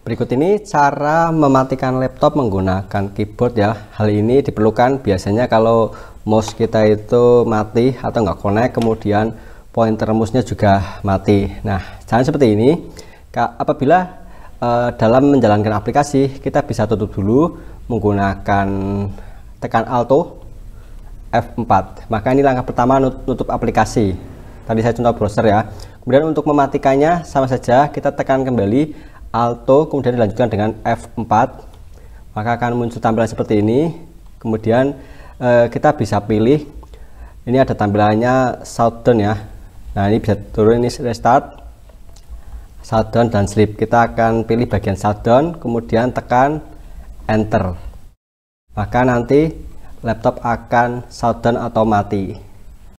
Berikut ini cara mematikan laptop menggunakan keyboard ya. Hal ini diperlukan biasanya kalau mouse kita itu mati atau nggak connect kemudian pointer mouse-nya juga mati. Nah, jangan seperti ini. Apabila uh, dalam menjalankan aplikasi kita bisa tutup dulu menggunakan tekan Alt F4. Maka ini langkah pertama nutup aplikasi. Tadi saya contoh browser ya. Kemudian untuk mematikannya sama saja kita tekan kembali alto kemudian dilanjutkan dengan F4 maka akan muncul tampilan seperti ini kemudian eh, kita bisa pilih ini ada tampilannya Southern ya nah ini bisa turun ini restart Southern dan sleep kita akan pilih bagian Southern kemudian tekan enter maka nanti laptop akan Southern atau mati